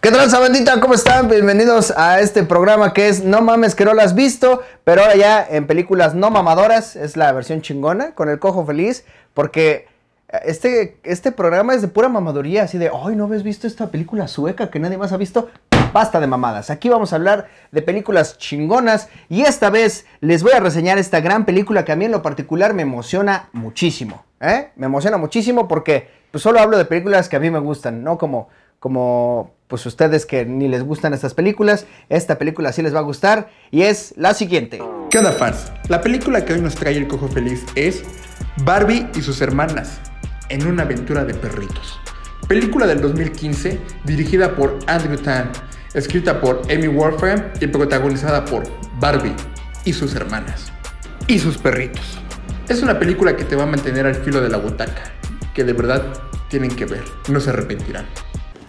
¿Qué tal, sabendita, ¿Cómo están? Bienvenidos a este programa que es No mames que no lo has visto, pero ahora ya en películas no mamadoras, es la versión chingona, con el cojo feliz, porque eh, este, este programa es de pura mamaduría, así de, ay, ¿no habéis visto esta película sueca que nadie más ha visto? Basta de mamadas. Aquí vamos a hablar de películas chingonas y esta vez les voy a reseñar esta gran película que a mí en lo particular me emociona muchísimo. ¿eh? Me emociona muchísimo porque pues, solo hablo de películas que a mí me gustan, no como, como pues ustedes que ni les gustan estas películas. Esta película sí les va a gustar y es la siguiente. ¿Qué onda fans? La película que hoy nos trae el Cojo Feliz es Barbie y sus hermanas en una aventura de perritos película del 2015 dirigida por Andrew Tan escrita por Amy Warfare y protagonizada por Barbie y sus hermanas y sus perritos. Es una película que te va a mantener al filo de la butaca, que de verdad tienen que ver, no se arrepentirán.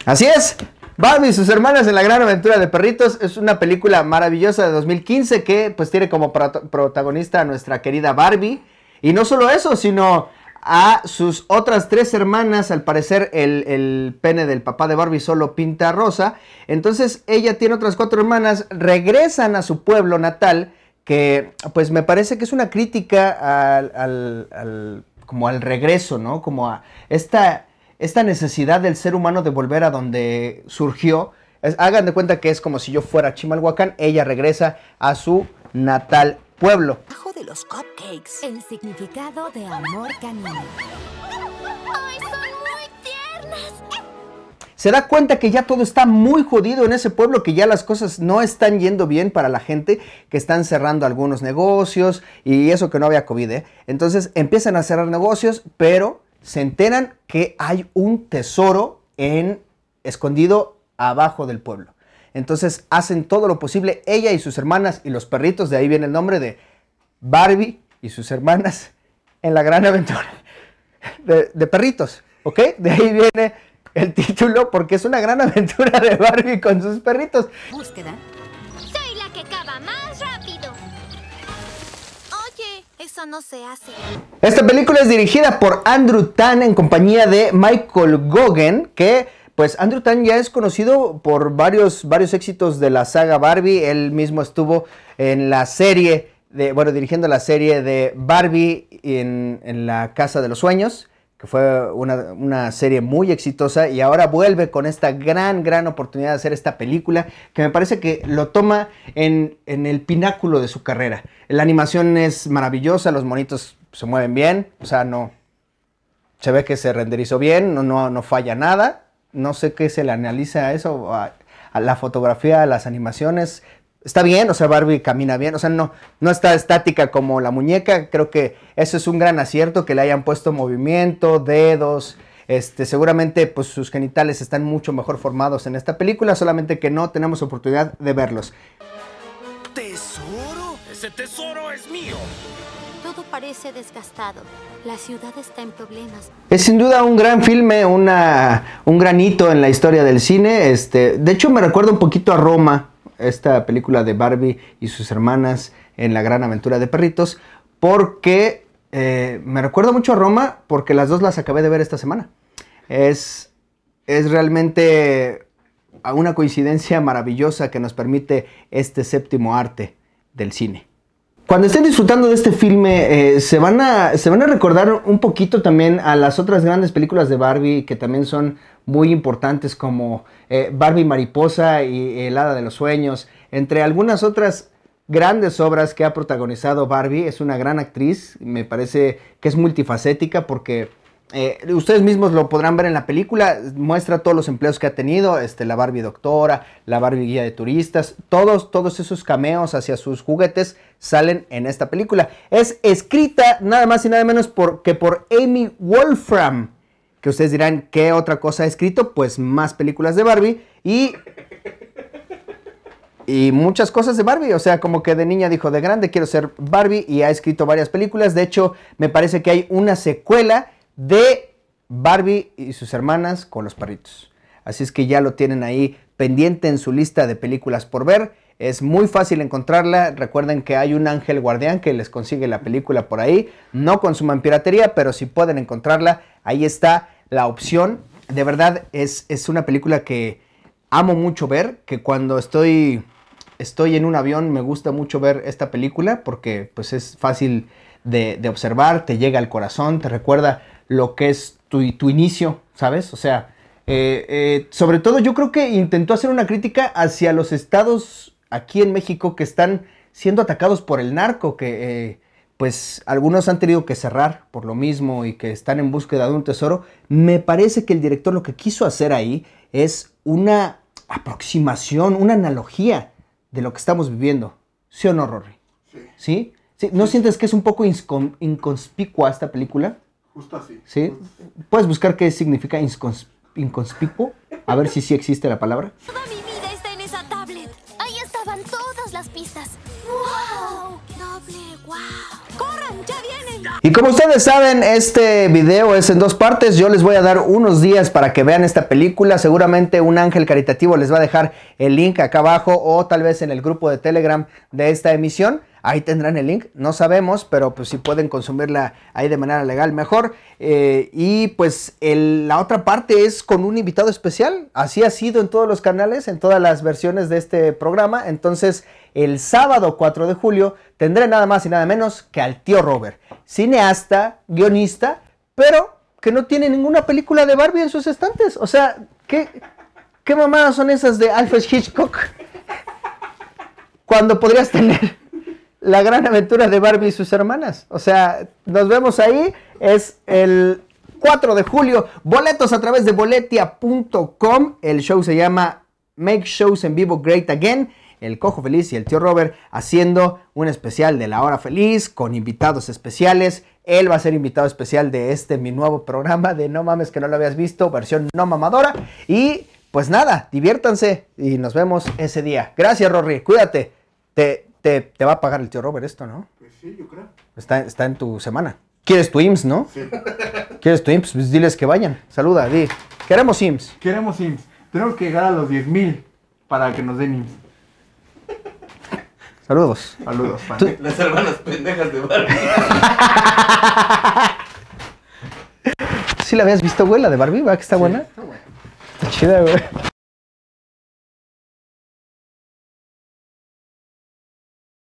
Así es, Barbie y sus hermanas en la gran aventura de perritos es una película maravillosa de 2015 que pues tiene como protagonista a nuestra querida Barbie. Y no solo eso, sino a sus otras tres hermanas. Al parecer el, pene del papá de Barbie solo pinta rosa. Entonces ella tiene otras cuatro hermanas, regresan a su pueblo natal, que pues me parece que es una crítica al, como al regreso, ¿no? Como a esta, esta necesidad del ser humano de volver a donde surgió. hagan de cuenta que es como si yo fuera Chimalhuacán, ella regresa a su natal pueblo. Bajo de los El significado de amor canino. son muy tiernas! Se da cuenta que ya todo está muy jodido en ese pueblo, que ya las cosas no están yendo bien para la gente, que están cerrando algunos negocios y eso que no había COVID. Eh? Entonces empiezan a cerrar negocios, pero se enteran que hay un tesoro en, escondido abajo del pueblo. Entonces hacen todo lo posible, ella y sus hermanas y los perritos, de ahí viene el nombre de Barbie y sus hermanas en la gran aventura de, perritos, ¿ok? De ahí viene el título porque es una gran aventura de Barbie con sus perritos. Búsqueda. Soy la que cava más rápido. Oye, eso no se hace. Esta película es dirigida por Andrew Tan en compañía de Michael Gogan, que pues Andrew Tan ya es conocido por varios, varios éxitos de la saga Barbie. Él mismo estuvo en la serie, de, bueno, dirigiendo la serie de Barbie en, en La Casa de los Sueños, que fue una, serie muy exitosa. Y ahora vuelve con esta gran, gran oportunidad de hacer esta película, que me parece que lo toma en, el pináculo de su carrera. La animación es maravillosa, los monitos se mueven bien, o sea, no. Se ve que se renderizó bien, no, no falla nada no sé qué se le analiza a eso, a, la fotografía, a las animaciones. Está bien, o sea, Barbie camina bien, o sea, no, no está estática como la muñeca. Creo que eso es un gran acierto, que le hayan puesto movimiento, dedos. Este, seguramente pues, sus genitales están mucho mejor formados en esta película, solamente que no tenemos oportunidad de verlos. ¡Tesoro! ¡Ese tesoro es mío! parece desgastado. La ciudad está en problemas. Es sin duda un gran filme, una, un gran hito en la historia del cine. Este, de hecho, me recuerda un poquito a Roma, esta película de Barbie y sus hermanas en la gran aventura de perritos, porque eh, me recuerda mucho a Roma, porque las dos las acabé de ver esta semana. Es, es realmente una coincidencia maravillosa que nos permite este séptimo arte del cine. Cuando estén disfrutando de este filme, eh, se, van a, se van a recordar un poquito también a las otras grandes películas de Barbie que también son muy importantes como eh, Barbie Mariposa y El Hada de los Sueños, entre algunas otras grandes obras que ha protagonizado Barbie. Es una gran actriz, me parece que es multifacética porque eh, ustedes mismos lo podrán ver en la película, muestra todos los empleos que ha tenido, este, la Barbie doctora, la Barbie guía de turistas, todos, todos esos cameos hacia sus juguetes salen en esta película. Es escrita nada más y nada menos que por Amy Wolfram, que ustedes dirán, ¿qué otra cosa ha escrito? Pues más películas de Barbie y... Y muchas cosas de Barbie, o sea, como que de niña dijo, de grande quiero ser Barbie y ha escrito varias películas, de hecho me parece que hay una secuela de Barbie y sus hermanas con los perritos. Así es que ya lo tienen ahí pendiente en su lista de películas por ver. Es muy fácil encontrarla. Recuerden que hay un ángel guardián que les consigue la película por ahí. No consuman piratería, pero si pueden encontrarla, ahí está la opción. De verdad es, una película que amo mucho ver, que cuando estoy, estoy en un avión me gusta mucho ver esta película porque pues es fácil de observar, te llega al corazón, te recuerda lo que es tu, tu inicio, ¿sabes? O sea, eh, eh, sobre todo yo creo que intentó hacer una crítica hacia los estados aquí en México que están siendo atacados por el narco, que eh, pues algunos han tenido que cerrar por lo mismo y que están en búsqueda de un tesoro. Me parece que el director lo que quiso hacer ahí es una aproximación, una analogía de lo que estamos viviendo. ¿Sí o no, Rory? ¿Sí? ¿Sí? ¿No sientes que es un poco inconspicua esta película? Justo así. ¿Sí? Puedes buscar qué significa inconspicuo, a ver si sí existe la palabra. Toda mi vida está en esa tablet. Ahí estaban todas las pistas. ¡Wow! doble! ¡Wow! ¡Corran! ¡Ya vienen! Y como ustedes saben, este video es en dos partes. Yo les voy a dar unos días para que vean esta película. Seguramente un ángel caritativo les va a dejar el link acá abajo o tal vez en el grupo de Telegram de esta emisión. Ahí tendrán el link, no sabemos, pero pues si pueden consumirla ahí de manera legal mejor. Eh, y pues la otra parte es con un invitado especial. Así ha sido en todos los canales, en todas las versiones de este programa. Entonces el sábado 4 de julio tendré nada más y nada menos que al tío Robert. Cineasta, guionista, pero que no tiene ninguna película de Barbie en sus estantes. O sea, ¿qué, qué mamadas son esas de Alfred Hitchcock? Cuando podrías tener la gran aventura de Barbie y sus hermanas. O sea, nos vemos ahí. Es el 4 de julio. Boletos a través de boletia.com. El show se llama Make Shows en Vivo Great Again. El Cojo Feliz y el tío Robert haciendo un especial de la hora feliz con invitados especiales. Él va a ser invitado especial de este mi nuevo programa de No mames que no lo habías visto, versión no mamadora. Y pues nada, diviértanse y nos vemos ese día. Gracias, Rory. Cuídate. Te te, te, va a pagar el tío Robert esto, ¿no? Pues sí, yo creo. Está, está en tu semana. ¿Quieres tu IMSS, no? Sí. ¿Quieres tu IMSS? Pues diles que vayan. Saluda, di. Queremos IMSS. Queremos IMSS. Tenemos que llegar a los 10.000 mil para que nos den IMSS. Saludos. Saludos. Las hermanas pendejas de Barbie. ¿Sí la habías visto, güey, la de Barbie? ¿Va que está buena? está buena. Está chida, güey.